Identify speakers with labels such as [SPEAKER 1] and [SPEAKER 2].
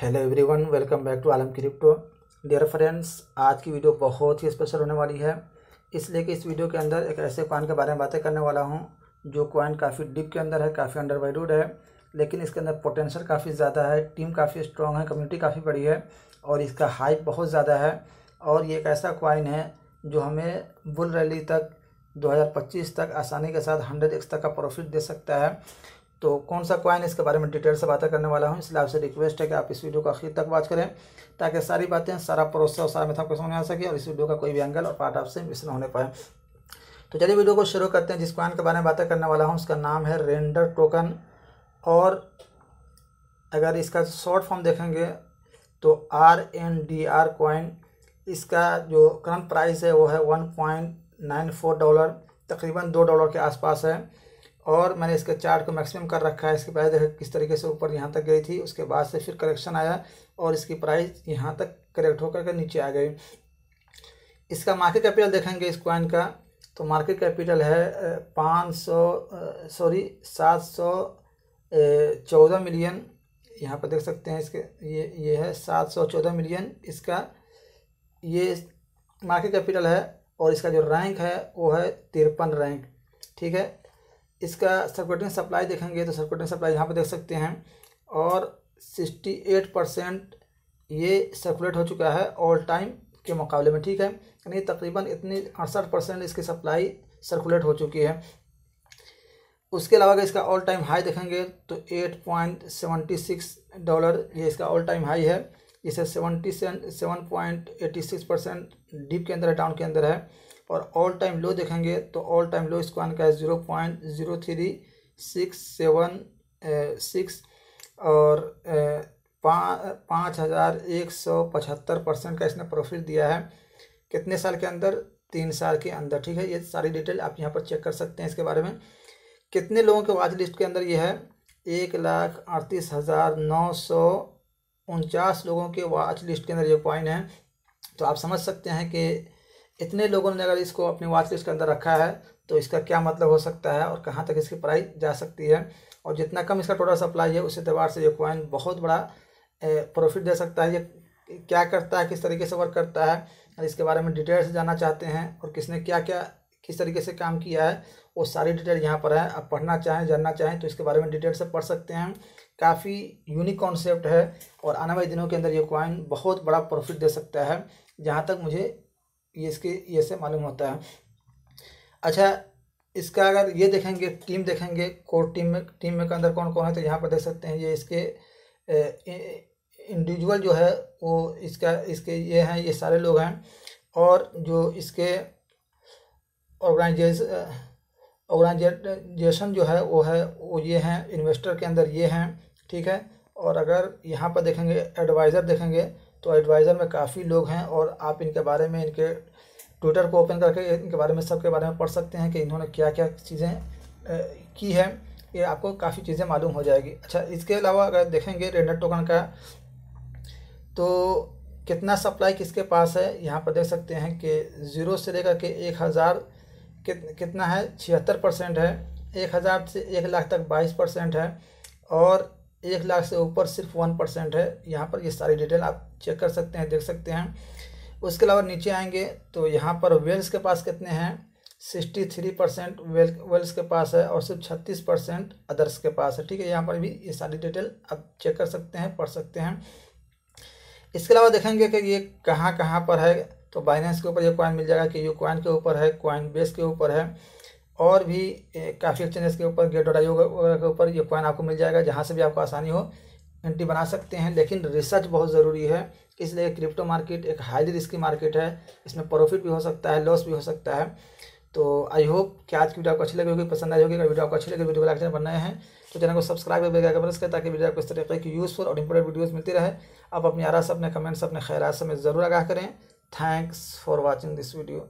[SPEAKER 1] hello everyone welcome back to Alam crypto dear friends आज की video बहुत ही स्पेशल होने वाली है इसलिए कि इस वीडियो के अंदर एक ऐसे कॉइन के बारे में बातें करने वाला हूँ जो कॉइन काफ़ी डिप के अंदर है काफ़ी अंडर वैल्यूड है लेकिन इसके अंदर पोटेंशियल काफ़ी ज़्यादा है टीम काफ़ी स्ट्रॉन्ग है कम्युनिटी काफ़ी बड़ी है और इसका हाइप बहुत ज़्यादा है और ये एक ऐसा कॉइन है जो हमें बुल रैली तक दो तक आसानी के साथ हंड्रेड तक का प्रॉफिट दे सकता है तो कौन सा कॉइन इसके बारे में डिटेल से बातें करने वाला हूँ इसलिए आपसे रिक्वेस्ट है कि आप इस वीडियो को आखिर तक वॉच करें ताकि सारी बातें सारा प्रोसेस और सारा मेथ आपको समझ आ सके और इस वीडियो का कोई भी एंगल और पार्ट आपसे मिस न होने पाए तो चलिए वीडियो को शुरू करते हैं जिस कॉइन के बारे में बातें करने वाला हूँ उसका नाम है रेंडर टोकन और अगर इसका शॉर्ट फॉर्म देखेंगे तो R N D R coin इसका जो करंट प्राइस है वो है one point nine four dollar तकरीबन दो डॉलर के आसपास है और मैंने इसके चार्ट को मैक्सिमम कर रखा है इसके प्राइस देखो किस तरीके से ऊपर यहाँ तक गई थी उसके बाद से फिर करेक्शन आया और इसकी प्राइस यहाँ तक करेक्ट होकर के नीचे आ गई इसका मार्केट कैपिटल देखेंगे इस क्वाइन का तो मार्केट कैपिटल है पाँच सौ सॉरी सात सौ चौदह मिलियन यहाँ पर देख सकते हैं इसके ये ये है सात सौ चौदह मिलियन इसका ये मार्केट कैपिटल है और इसका जो रैंक है वो है तिरपन रैंक ठीक है इसका सर्कुलेटिंग सप्लाई देखेंगे तो सर्कुलेटिंग सप्लाई यहाँ पर देख सकते हैं और सिक्सटी एट परसेंट ये सर्कुलेट हो चुका है ऑल टाइम के मुकाबले में ठीक है यानी तकरीबन इतनी अड़सठ परसेंट इसकी सप्लाई सर्कुलेट हो चुकी है उसके अलावा अगर इसका ऑल टाइम हाई देखेंगे तो eight point seventy six dollar ये इसका ऑल टाइम हाई है इसे seventy seven point eighty six percent deep के अंदर है डाउन के अंदर है और ऑल टाइम लो देखेंगे तो ऑल टाइम लो इसको आने का है zero point zero three six seven six और पाँच हज़ार एक सौ पचहत्तर परसेंट का इसने प्रॉफिट दिया है कितने साल के अंदर तीन साल के अंदर ठीक है ये सारी डिटेल आप यहाँ पर चेक कर सकते हैं इसके बारे में कितने लोगों के वाच लिस्ट के अंदर यह है एक लाख अड़तीस हज़ार नौ सौ उनचास लोगों के वाच लिस्ट के अंदर ये कॉइन है तो आप समझ सकते हैं कि इतने लोगों ने अगर इसको अपनी वॉच लिस्ट के अंदर रखा है तो इसका क्या मतलब हो सकता है और कहाँ तक इसकी प्राइस जा सकती है और जितना कम इसका टोटल सप्लाई है उस एतबार से ये कॉइन बहुत बड़ा प्रॉफिट दे सकता है ये क्या करता है किस तरीके से वर्क करता है और इसके बारे में डिटेल से जानना चाहते हैं और किसने क्या क्या किस तरीके से काम किया है वो सारी डिटेल यहाँ पर है आप पढ़ना चाहें जानना चाहें तो इसके बारे में डिटेल से पढ़ सकते हैं काफ़ी यूनिक कॉन्सेप्ट है और आने वाले दिनों के अंदर ये कॉइन बहुत बड़ा प्रॉफिट दे सकता है जहाँ तक मुझे ये इसके ये से मालूम होता है अच्छा इसका अगर ये देखेंगे टीम देखेंगे कोर टीम में टीम में के अंदर कौन कौन है तो यहाँ पर देख सकते हैं ये इसके इंडिविजुअल जो है वो इसका इसके ये हैं ये सारे लोग हैं और जो इसके ऑर्गेनाइजेज ऑर्गेनाइजेशन जो है वो है वो ये हैं इन्वेस्टर के अंदर ये हैं ठीक है और अगर यहाँ पर देखेंगे एडवाइज़र देखेंगे तो एडवाइज़र में काफ़ी लोग हैं और आप इनके बारे में इनके ट्विटर को ओपन करके इनके बारे में सबके बारे में पढ़ सकते हैं कि इन्होंने क्या क्या चीज़ें की है ये आपको काफ़ी चीज़ें मालूम हो जाएगी अच्छा इसके अलावा अगर देखेंगे रेंडर टोकन का तो कितना सप्लाई किसके पास है यहाँ पर देख सकते हैं कि ज़ीरो से लेकर के एक हज़ार कितना है छिहत्तर परसेंट है एक हज़ार से एक लाख तक बाईस परसेंट है और एक लाख से ऊपर सिर्फ वन परसेंट है यहाँ पर ये सारी डिटेल आप चेक कर सकते हैं देख सकते हैं उसके अलावा नीचे आएंगे तो यहाँ पर वेल्स के पास कितने हैं sixty three percent whale whales के पास है और सिर्फ छत्तीस परसेंट अदर्स के पास है ठीक है यहाँ पर भी ये सारी डिटेल आप चेक कर सकते हैं पढ़ सकते हैं इसके अलावा देखेंगे कि ये कहाँ कहाँ पर है तो बाइनेंस के ऊपर ये क्वाइन मिल जाएगा कि यू क्वाइन के ऊपर है क्वाइन बेस के ऊपर है और भी काफ़ी एक्सचेंजेस के ऊपर गेट डाइयो वगैरह के ऊपर ये कॉइन आपको मिल जाएगा जहाँ से भी आपको आसानी हो एंट्री बना सकते हैं लेकिन रिसर्च बहुत ज़रूरी है इसलिए क्रिप्टो मार्केट एक हाईली रिस्की मार्केट है इसमें प्रॉफिट भी हो सकता है लॉस भी हो सकता है तो आई होप कि आज की वीडियो आपको अच्छी लगी होगी पसंद आई होगी अगर वीडियो आपको अच्छी लगी वीडियो को लाइक बनाए हैं तो चैनल को सब्सक्राइब भी बेल प्रेस करें ताकि वीडियो आपको इस तरीके की यूज़फुल और इंपॉर्टेंट वीडियोज़ मिलती रहे आप अपनी आरा से अपने कमेंट्स अपने ख्याल से ज़रूर आगाह करें thanks for watching this video